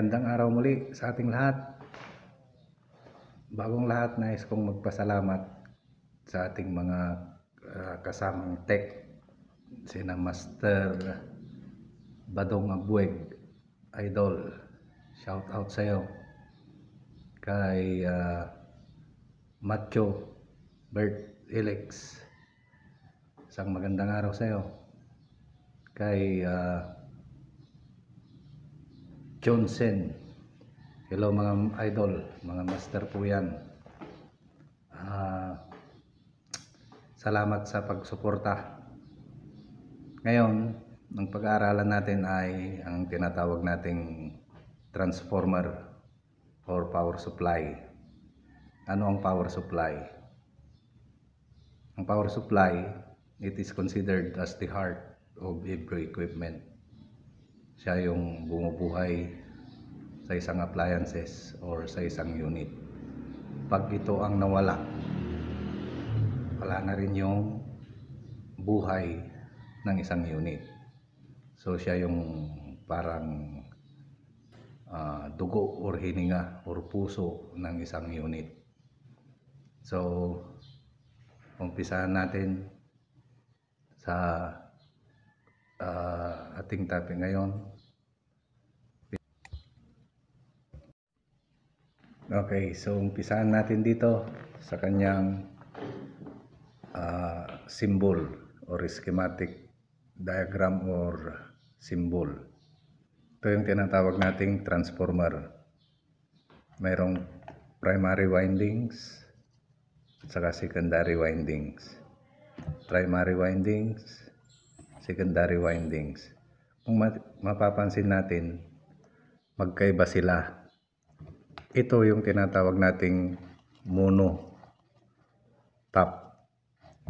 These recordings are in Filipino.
Magandang araw muli sa ating lahat. Bagong lahat, nais kong magpasalamat sa ating mga uh, kasamang tech, sina Master Badong Abueg, Idol. Shout out sa iyo. Kay uh, Macho Bert Elix. Isang magandang araw sa iyo. Kay uh, Johnson. Hello mga idol, mga master po yan. Uh, salamat sa pagsuporta. Ngayon, ang pag-aaralan natin ay ang tinatawag nating transformer or power supply. Ano ang power supply? Ang power supply, it is considered as the heart of every equipment siya yung bumubuhay sa isang appliances or sa isang unit. Pag ito ang nawala, wala na rin yung buhay ng isang unit. So siya yung parang uh, dugo or hininga or puso ng isang unit. So umpisahan natin sa uh, ating topic ngayon Okay, so umpisaan natin dito sa kanyang uh, ah, symbol or schematic diagram or symbol. Ito yung tinatawag nating transformer. Mayroong primary windings at saka secondary windings. Primary windings, secondary windings. Kung mapapansin natin, magkaiba sila ito yung tinatawag nating mono tap.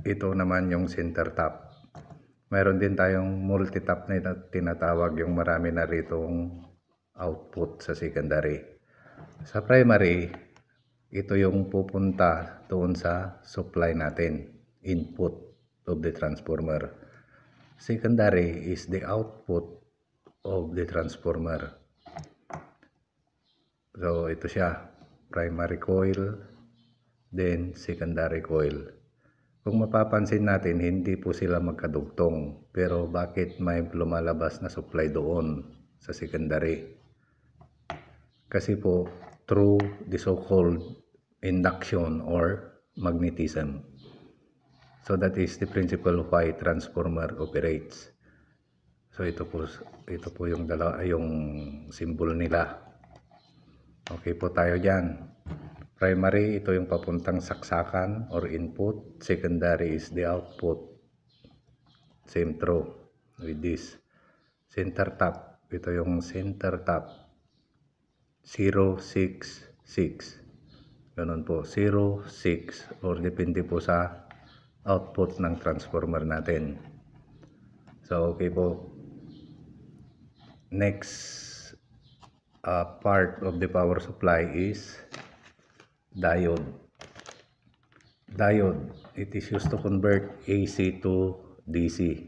Ito naman yung center tap. Meron din tayong multi-tap na tinatawag yung marami na ritong output sa secondary. Sa primary, ito yung pupunta doon sa supply natin, input of the transformer. Secondary is the output of the transformer. So, ito siya. Primary coil, then secondary coil. Kung mapapansin natin, hindi po sila magkadugtong. Pero bakit may lumalabas na supply doon sa secondary? Kasi po, through the so-called induction or magnetism. So that is the principle why transformer operates. So ito po ito po yung dalawa yung symbol nila. Okay po tayo dyan. Primary, ito yung papuntang saksakan or input. Secondary is the output. Same true with this. Center tap. Ito yung center tap. 066. Ganun po. 06 or depende po sa output ng transformer natin. So, okay po. Next uh, part of the power supply is diode. Diode, it is used to convert AC to DC.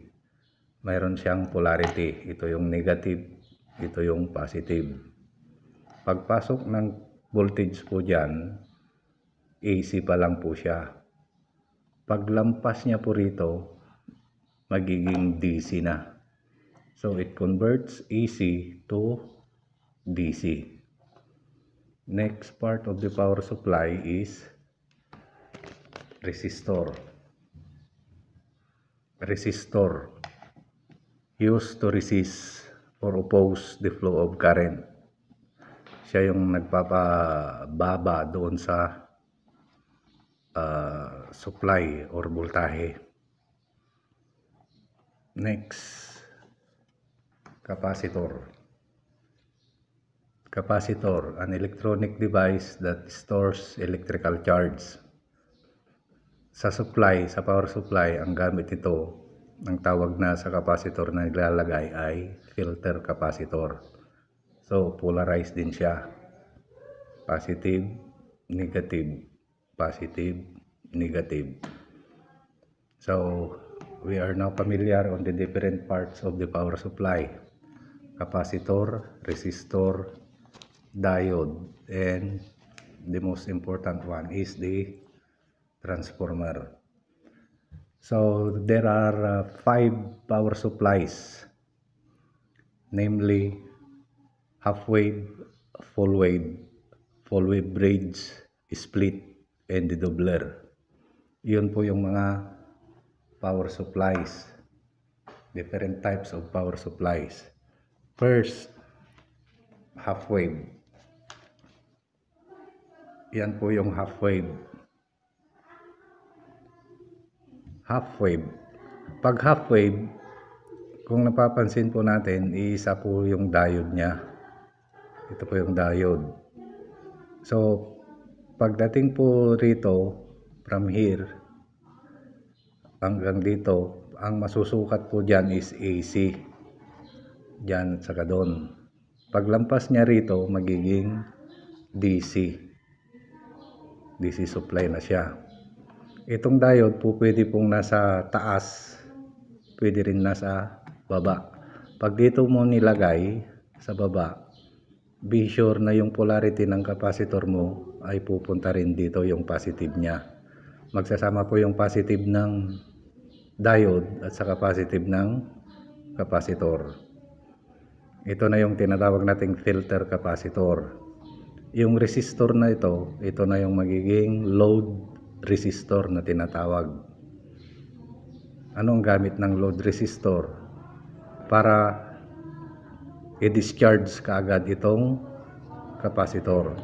Mayroon siyang polarity. Ito yung negative, ito yung positive. Pagpasok ng voltage po dyan, AC pa lang po siya. Paglampas niya po rito, magiging DC na. So it converts AC to DC. Next part of the power supply is resistor. Resistor used to resist or oppose the flow of current. Siya yung nagpapababa doon sa uh, supply or voltage. Next, capacitor. Capacitor, an electronic device that stores electrical charge. Sa supply, sa power supply, ang gamit nito, ang tawag na sa capacitor na naglalagay ay filter capacitor. So, polarized din siya. Positive, negative, positive, negative. So, we are now familiar on the different parts of the power supply. Capacitor, resistor, diode and the most important one is the transformer. So there are uh, five power supplies, namely half wave, full wave, full wave bridge, split, and the doubler. Yun po yung mga power supplies, different types of power supplies. First, half wave. Yan po yung half wave. Half wave. Pag half wave, kung napapansin po natin, isa po yung diode niya. Ito po yung diode. So, pagdating po rito, from here, hanggang dito, ang masusukat po dyan is AC. Dyan at saka doon. Paglampas niya rito, magiging DC. DC supply na siya. Itong diode po pwede pong nasa taas, pwede rin nasa baba. Pag dito mo nilagay sa baba, be sure na yung polarity ng capacitor mo ay pupunta rin dito yung positive niya. Magsasama po yung positive ng diode at sa positive ng capacitor. Ito na yung tinatawag nating filter capacitor yung resistor na ito, ito na yung magiging load resistor na tinatawag. Anong gamit ng load resistor? Para i-discharge kaagad itong capacitor.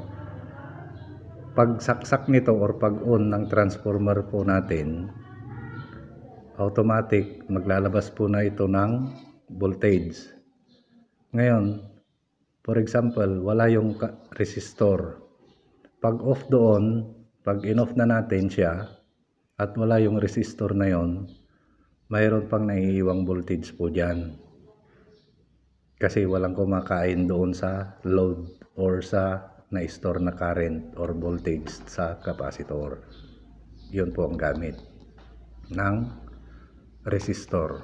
Pag saksak nito or pag on ng transformer po natin, automatic maglalabas po na ito ng voltage. Ngayon, For example, wala yung resistor. Pag off doon, pag in-off na natin siya, at wala yung resistor na yon, mayroon pang naiiwang voltage po dyan. Kasi walang kumakain doon sa load or sa na-store na current or voltage sa capacitor. Yun po ang gamit ng resistor.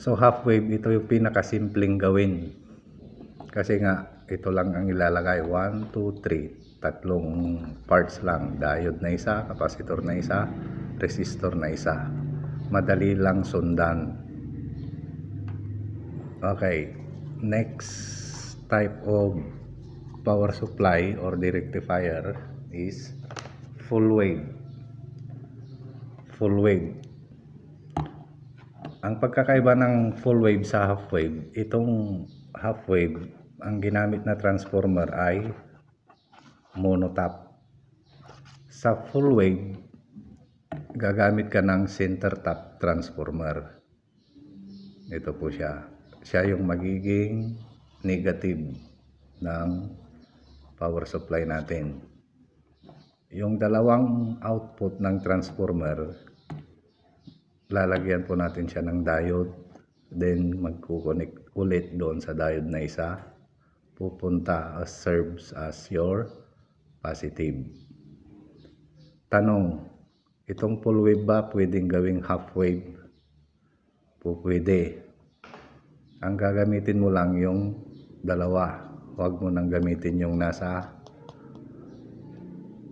So half wave, ito yung pinakasimpleng gawin kasi nga, ito lang ang ilalagay. 1, 2, 3. Tatlong parts lang. Diode na isa, capacitor na isa, resistor na isa. Madali lang sundan. Okay. Next type of power supply or rectifier is full wave. Full wave. Ang pagkakaiba ng full wave sa half wave, itong half wave ang ginamit na transformer ay monotap. Sa full wave, gagamit ka ng center tap transformer. Ito po siya. Siya yung magiging negative ng power supply natin. Yung dalawang output ng transformer, lalagyan po natin siya ng diode, then magkukonek ulit doon sa diode na isa pupunta as serves as your positive. Tanong, itong full wave ba pwedeng gawing half wave? Po pwede. Ang gagamitin mo lang yung dalawa. Huwag mo nang gamitin yung nasa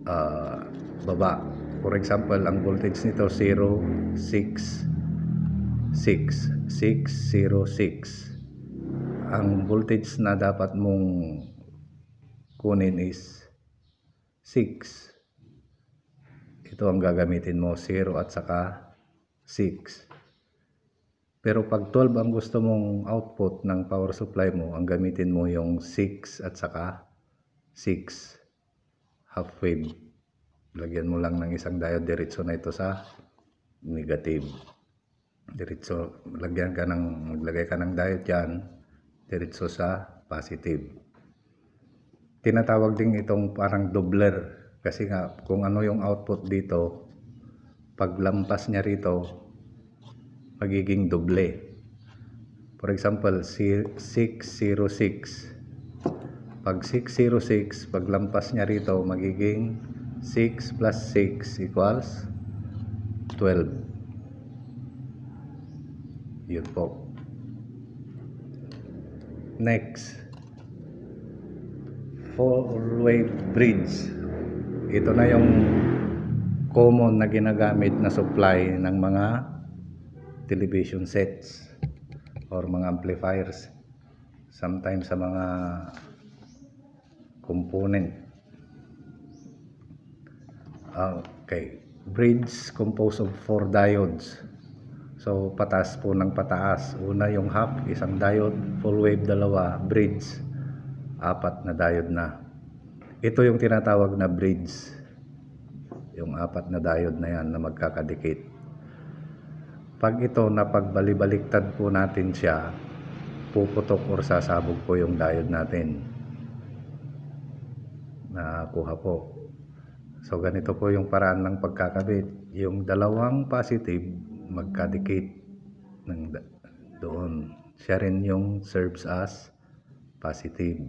uh, baba. For example, ang voltage nito 0, 6, 6, 6, 0, 6 ang voltage na dapat mong kunin is 6 ito ang gagamitin mo 0 at saka 6 pero pag 12 ang gusto mong output ng power supply mo ang gamitin mo yung 6 at saka 6 half wave lagyan mo lang ng isang diode diretso na ito sa negative diretso lagyan ka ng maglagay ka ng diode dyan diretso sa positive. Tinatawag din itong parang doubler kasi nga kung ano yung output dito, paglampas niya rito, magiging doble. For example, 606. Pag 606, paglampas niya rito, magiging 6 plus 6 equals 12. Yun po next four-way bridge ito na yung common na ginagamit na supply ng mga television sets or mga amplifiers sometimes sa mga component ah, okay bridge composed of four diodes So pataas po ng pataas. Una yung half, isang diode, full wave dalawa, bridge, apat na diode na. Ito yung tinatawag na bridge. Yung apat na diode na yan na magkakadikit. Pag ito na napagbalibaliktad po natin siya, puputok or sasabog po yung diode natin. Na kuha po. So ganito po yung paraan ng pagkakabit. Yung dalawang positive magkadikit ng doon. Siya rin yung serves as positive.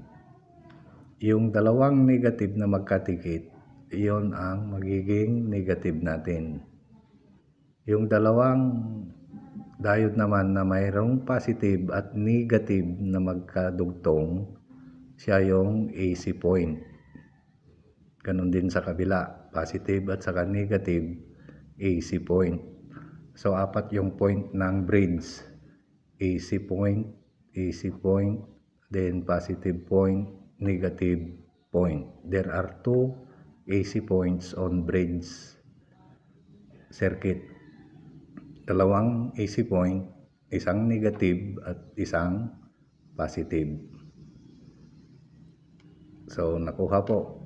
Yung dalawang negative na magkadikit, iyon ang magiging negative natin. Yung dalawang diode naman na mayroong positive at negative na magkadugtong, siya yung AC point. Ganon din sa kabila, positive at saka negative AC point. So, apat yung point ng brains. AC point, AC point, then positive point, negative point. There are two AC points on brains circuit. Dalawang AC point, isang negative at isang positive. So, nakuha po.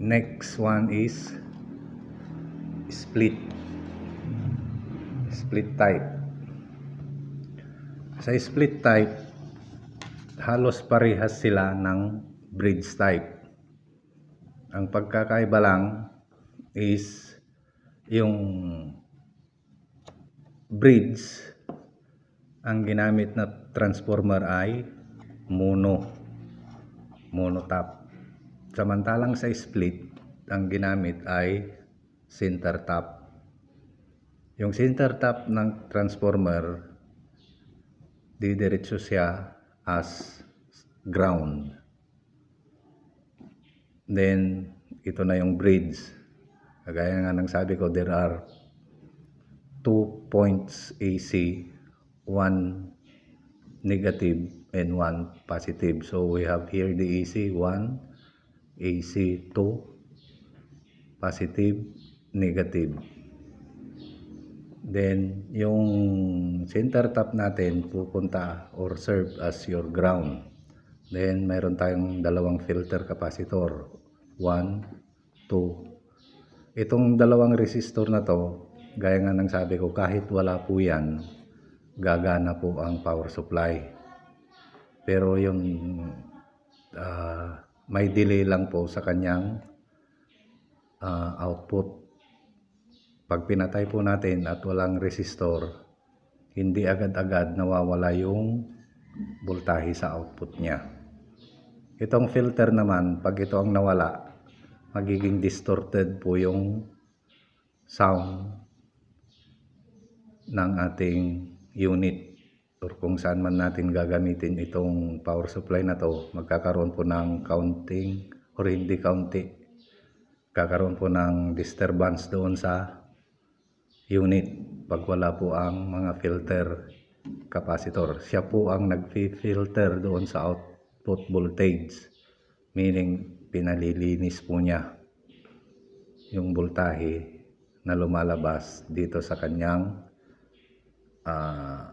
Next one is split split type. Sa split type, halos parehas sila ng bridge type. Ang pagkakaiba lang is yung bridge ang ginamit na transformer ay mono monotap samantalang sa split ang ginamit ay center tap yung center tap ng transformer, didiretso siya as ground. Then, ito na yung bridge. Kagaya nga nang sabi ko, there are two points AC, one negative and one positive. So, we have here the AC, 1, AC, 2, positive, negative. Then, yung center tap natin pupunta or serve as your ground. Then, mayroon tayong dalawang filter capacitor. 1, 2. Itong dalawang resistor na to, gaya nga ng sabi ko, kahit wala po yan, gagana po ang power supply. Pero yung uh, may delay lang po sa kanyang uh, output pag pinatay po natin at walang resistor, hindi agad-agad nawawala yung voltahe sa output niya. Itong filter naman, pag ito ang nawala, magiging distorted po yung sound ng ating unit or kung saan man natin gagamitin itong power supply na to magkakaroon po ng counting or hindi counting kakaroon po ng disturbance doon sa unit pag wala po ang mga filter capacitor. Siya po ang nag-filter doon sa output voltage. Meaning, pinalilinis po niya yung voltahe na lumalabas dito sa kanyang uh,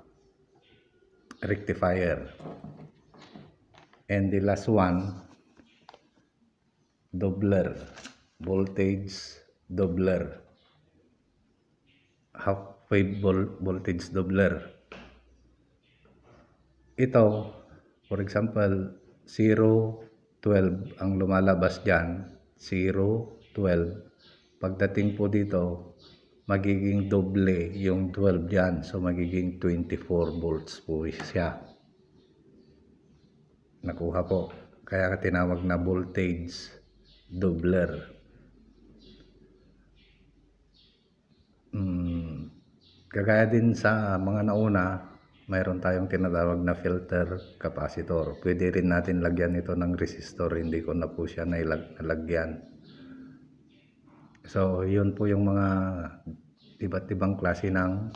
rectifier. And the last one, doubler. Voltage doubler half wave voltage doubler. Ito, for example, 0 12 ang lumalabas diyan 0 12 Pagdating po dito, magiging doble yung 12 diyan So, magiging 24 volts po siya. Nakuha po. Kaya tinawag na voltage doubler. mm Kagaya din sa mga nauna, mayroon tayong tinatawag na filter capacitor. Pwede rin natin lagyan ito ng resistor, hindi ko na po siya nailag, nalagyan. So, yun po yung mga iba't ibang klase ng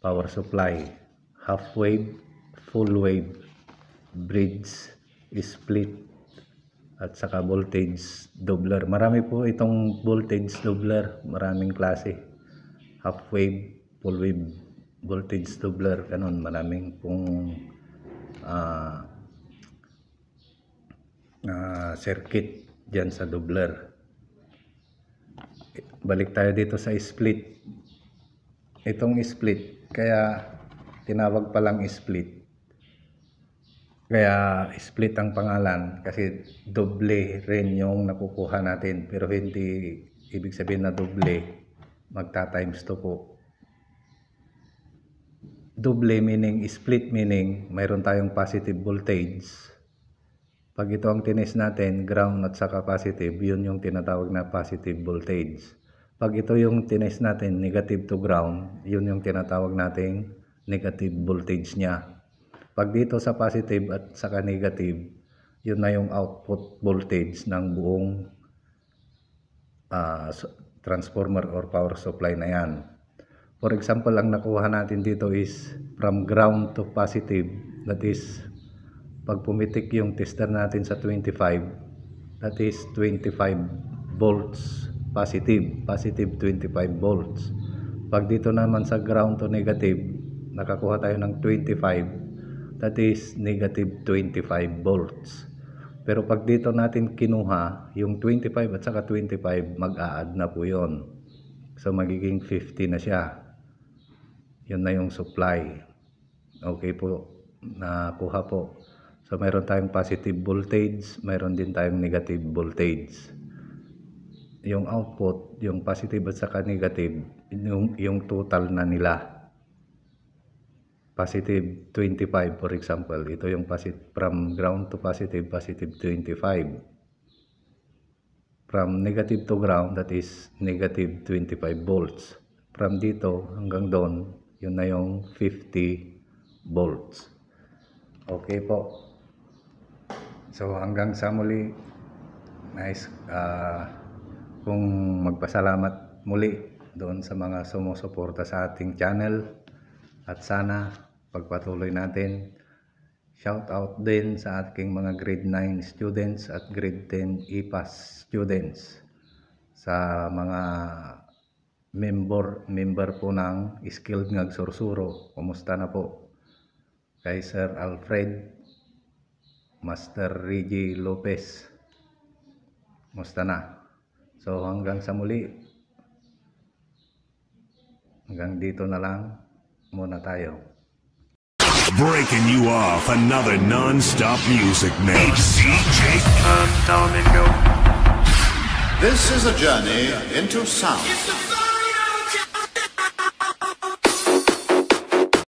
power supply. Half wave, full wave, bridge, split, at saka voltage doubler. Marami po itong voltage doubler, maraming klase. Half wave, full wave voltage doubler kanon maraming kung uh, ah, uh, ah, circuit dyan sa doubler balik tayo dito sa split itong split kaya tinawag palang split kaya split ang pangalan kasi doble rin yung nakukuha natin pero hindi ibig sabihin na doble magta times 2 po double meaning, split meaning, mayroon tayong positive voltage. Pag ito ang tinis natin, ground at saka positive, yun yung tinatawag na positive voltage. Pag ito yung tinis natin, negative to ground, yun yung tinatawag nating negative voltage niya. Pag dito sa positive at saka negative, yun na yung output voltage ng buong uh, transformer or power supply na yan. For example, ang nakuha natin dito is from ground to positive. That is, pag pumitik yung tester natin sa 25, that is 25 volts positive. Positive 25 volts. Pag dito naman sa ground to negative, nakakuha tayo ng 25, that is negative 25 volts. Pero pag dito natin kinuha, yung 25 at saka 25, mag-a-add na po yon So magiging 50 na siya yun na yung supply okay po nakuha po so meron tayong positive voltage meron din tayong negative voltage yung output yung positive at saka negative yung, yung total na nila positive 25 for example ito yung positive from ground to positive positive 25 from negative to ground that is negative 25 volts from dito hanggang doon yun na yung 50 volts. Okay po. So hanggang sa muli, nice. Uh, kung magpasalamat muli doon sa mga sumusuporta sa ating channel at sana pagpatuloy natin. Shout out din sa ating mga grade 9 students at grade 10 EPAS students sa mga member member po ng Skilled Ngag Sursuro. Kumusta na po? Kay Sir Alfred Master Reggie Lopez. Kumusta na? So hanggang sa muli. Hanggang dito na lang muna tayo. breaking you off another non-stop music mix. DJ Condomino. This is a journey into sound.